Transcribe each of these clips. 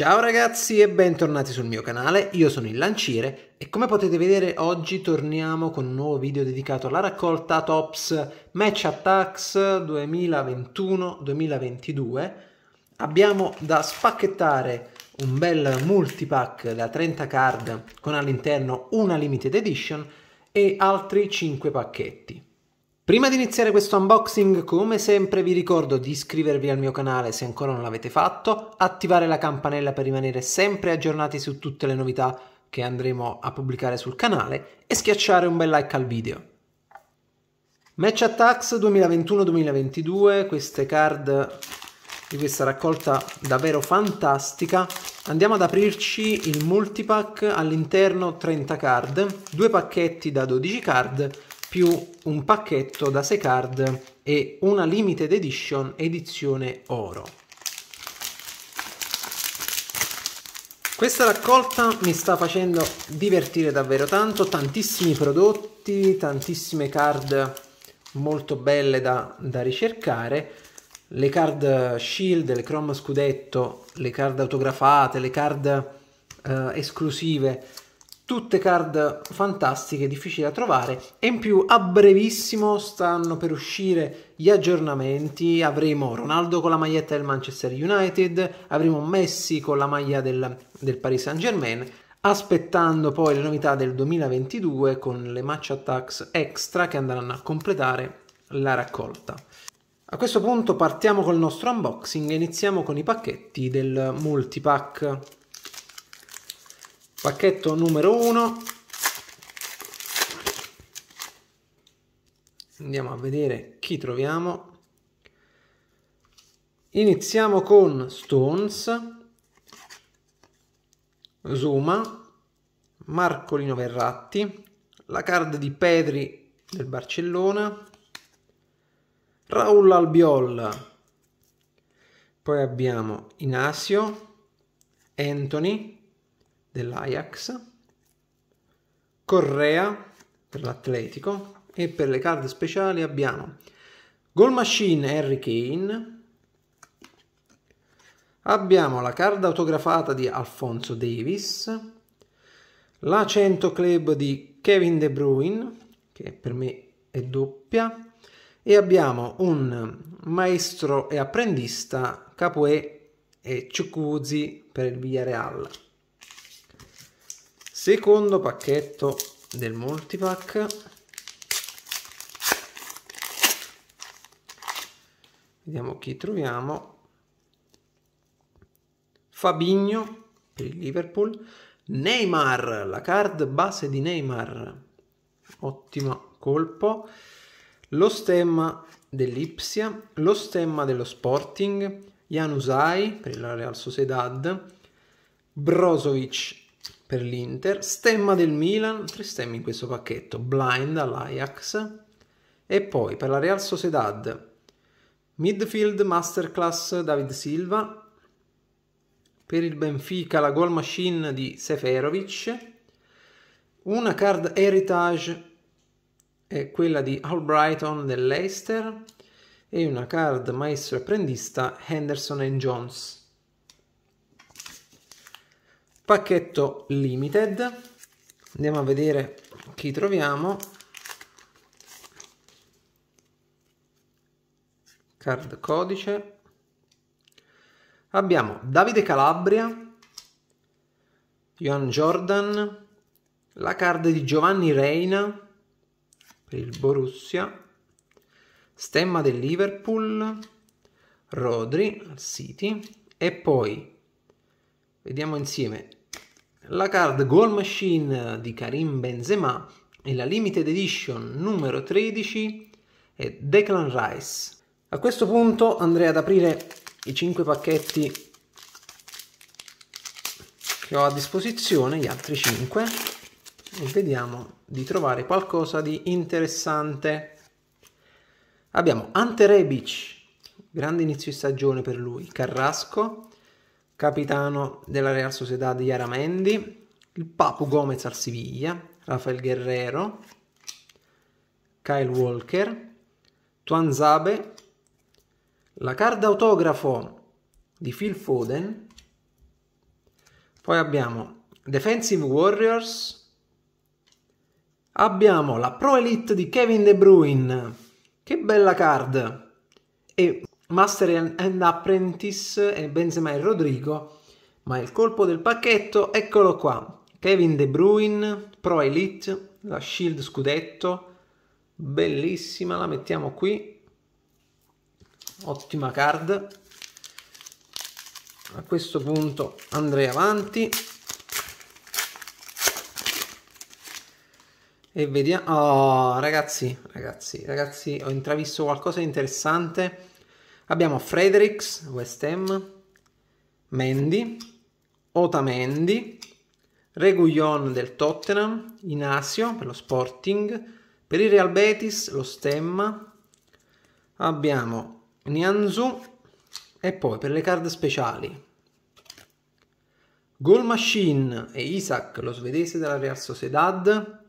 Ciao ragazzi e bentornati sul mio canale, io sono il Lanciere e come potete vedere oggi torniamo con un nuovo video dedicato alla raccolta Tops Match Attacks 2021-2022 Abbiamo da spacchettare un bel multipack da 30 card con all'interno una limited edition e altri 5 pacchetti Prima di iniziare questo unboxing, come sempre vi ricordo di iscrivervi al mio canale se ancora non l'avete fatto, attivare la campanella per rimanere sempre aggiornati su tutte le novità che andremo a pubblicare sul canale e schiacciare un bel like al video. Match Attacks 2021-2022, queste card di questa raccolta davvero fantastica. Andiamo ad aprirci il multipack all'interno 30 card, due pacchetti da 12 card più un pacchetto da 6 card e una limited edition edizione oro. Questa raccolta mi sta facendo divertire davvero tanto, tantissimi prodotti, tantissime card molto belle da, da ricercare, le card shield, le chrome scudetto, le card autografate, le card eh, esclusive, tutte card fantastiche, difficili da trovare e in più a brevissimo stanno per uscire gli aggiornamenti, avremo Ronaldo con la maglietta del Manchester United, avremo Messi con la maglia del, del Paris Saint Germain, aspettando poi le novità del 2022 con le match attacks extra che andranno a completare la raccolta. A questo punto partiamo col nostro unboxing e iniziamo con i pacchetti del multipack pacchetto numero 1 andiamo a vedere chi troviamo iniziamo con Stones Zuma Marcolino Verratti la card di Pedri del Barcellona Raul Albiol poi abbiamo Inasio Anthony dell'Ajax, Correa per l'Atletico e per le card speciali abbiamo Goal Machine Harry Kane, abbiamo la card autografata di Alfonso Davis, la 100 club di Kevin De Bruyne, che per me è doppia, e abbiamo un maestro e apprendista Capoe e Ciucuzzi per il Villarreal. Secondo pacchetto del multipack. Vediamo chi troviamo. Fabigno per il Liverpool. Neymar, la card base di Neymar. Ottimo colpo. Lo stemma dell'Ipsia, lo stemma dello Sporting, Janusai per la Real Sociedad, Brozovic per l'Inter, stemma del Milan, tre stemmi in questo pacchetto, blind all'Ajax e poi per la Real Sociedad midfield masterclass David Silva, per il Benfica la goal machine di Seferovic, una card heritage è quella di Albrighton dell'Eister e una card maestro apprendista Henderson Jones pacchetto limited andiamo a vedere chi troviamo card codice abbiamo Davide Calabria Johan Jordan la card di Giovanni Reina per il Borussia stemma del Liverpool Rodri al City e poi vediamo insieme la card Goal Machine di Karim Benzema e la Limited Edition numero 13 è Declan Rice. A questo punto andrei ad aprire i 5 pacchetti che ho a disposizione, gli altri 5, e vediamo di trovare qualcosa di interessante. Abbiamo Ante Rebic, grande inizio di stagione per lui, Carrasco, capitano della Real Sociedad Yaramendi, il Papu Gomez al Siviglia, Rafael Guerrero, Kyle Walker, Tuan Zabe, la card autografo di Phil Foden, poi abbiamo Defensive Warriors, abbiamo la Pro Elite di Kevin De Bruyne, che bella card, e Master and Apprentice e Benzema e Rodrigo, ma il colpo del pacchetto, eccolo qua, Kevin De Bruyne, Pro Elite, la Shield Scudetto, bellissima, la mettiamo qui, ottima card, a questo punto andrei avanti e vediamo, oh ragazzi, ragazzi, ragazzi, ho intravisto qualcosa di interessante, Abbiamo Fredericks, West Ham, Mendy, Otamendi, Reguillon del Tottenham, Inasio per lo Sporting, per il Real Betis lo Stemma, abbiamo Nianzu e poi per le card speciali Goal Machine e Isaac, lo svedese della Real Sociedad,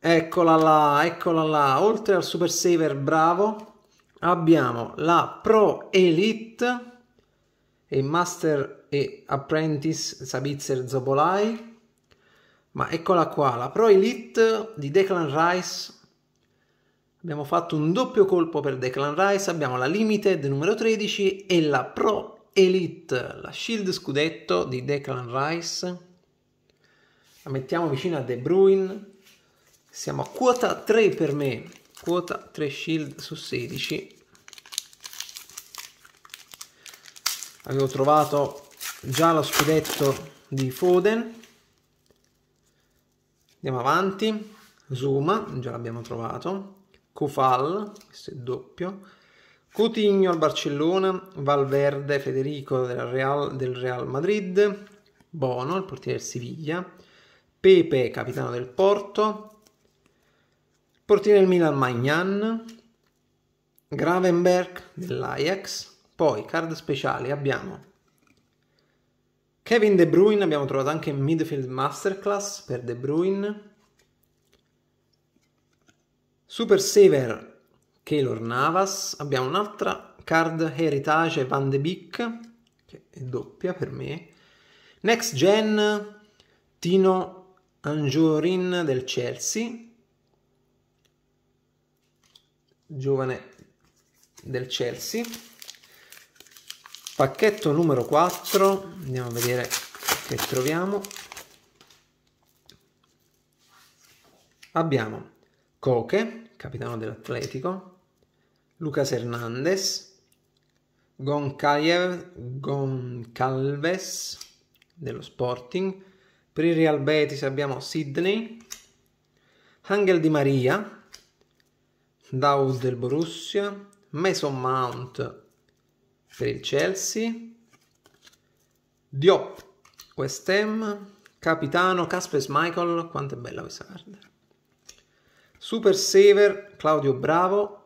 Eccola là, eccola là. Oltre al Super Saver bravo, abbiamo la Pro Elite e Master e Apprentice Sabitzer Zobolai. Ma eccola qua, la Pro Elite di Declan Rice. Abbiamo fatto un doppio colpo per Declan Rice, abbiamo la Limited numero 13 e la Pro Elite, la Shield Scudetto di Declan Rice. La mettiamo vicino a De Bruyne siamo a quota 3 per me, quota 3 shield su 16. Avevo trovato già lo scudetto di Foden. Andiamo avanti. Zuma, già l'abbiamo trovato. Kofal, questo è doppio. Coutinho al Barcellona, Valverde, Federico del Real, del Real Madrid, Bono, il portiere del Siviglia, Pepe, capitano del Porto, Portiere del Milan Magnan, Gravenberg dell'Ajax, poi card speciali abbiamo Kevin De Bruyne, abbiamo trovato anche Midfield Masterclass per De Bruyne, Super Saver Keylor Navas, abbiamo un'altra card Heritage Van de Beek, che è doppia per me, Next Gen Tino Angiorin del Chelsea, giovane del Chelsea. Pacchetto numero 4, andiamo a vedere che troviamo. Abbiamo Coche, capitano dell'Atletico, Lucas Hernandez, Goncalves, Goncalves dello Sporting, per il Real Betis abbiamo Sidney, Angel Di Maria, Daoud del Borussia, Mason Mount per il Chelsea, Diop West Ham, capitano Casper Michael, quanto è bella questa card. Super Saver Claudio Bravo,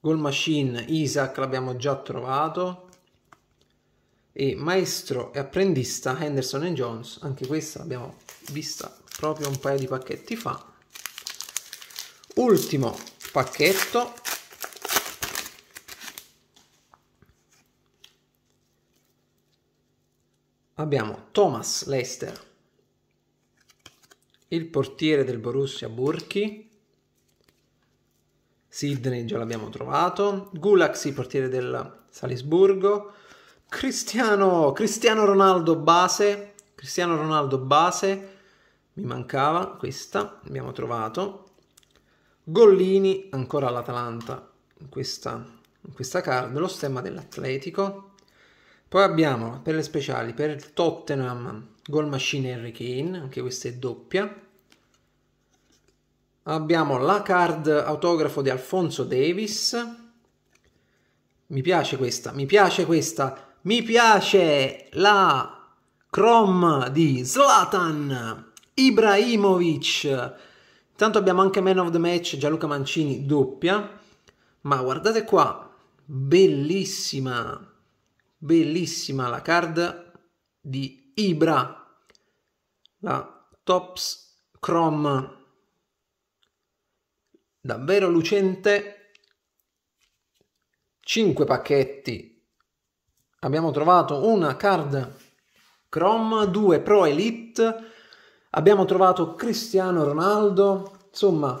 Goal Machine Isaac l'abbiamo già trovato e Maestro e apprendista Henderson Jones, anche questa l'abbiamo vista proprio un paio di pacchetti fa ultimo pacchetto abbiamo Thomas Lester il portiere del Borussia Burki Sidney già l'abbiamo trovato, il portiere del Salisburgo, Cristiano, Cristiano Ronaldo base, Cristiano Ronaldo base, mi mancava questa, l'abbiamo trovato, Gollini ancora all'Atalanta in questa, in questa card, lo stemma dell'Atletico. Poi abbiamo per le speciali per il Tottenham Goal Machine Harry Kane, anche questa è doppia. Abbiamo la card autografo di Alfonso Davis. Mi piace questa, mi piace questa, mi piace la Chrome di Zlatan Ibrahimovic Tanto abbiamo anche Man of the Match Gianluca Mancini doppia, ma guardate qua, bellissima, bellissima la card di Ibra, la Tops Chrome, davvero lucente, 5 pacchetti abbiamo trovato una card Chrome 2 Pro Elite Abbiamo trovato Cristiano Ronaldo, insomma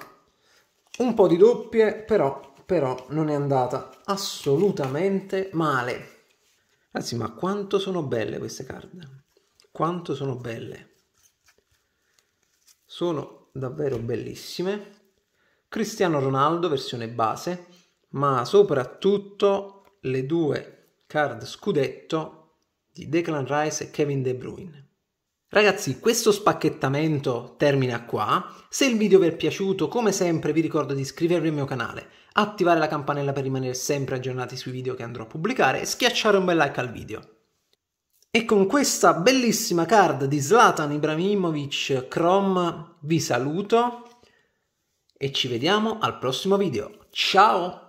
un po' di doppie, però, però non è andata assolutamente male. Anzi, ma quanto sono belle queste card? Quanto sono belle? Sono davvero bellissime. Cristiano Ronaldo, versione base, ma soprattutto le due card scudetto di Declan Rice e Kevin De Bruyne. Ragazzi, questo spacchettamento termina qua. Se il video vi è piaciuto, come sempre vi ricordo di iscrivervi al mio canale, attivare la campanella per rimanere sempre aggiornati sui video che andrò a pubblicare e schiacciare un bel like al video. E con questa bellissima card di Zlatan Ibrahimovic Chrome vi saluto e ci vediamo al prossimo video. Ciao!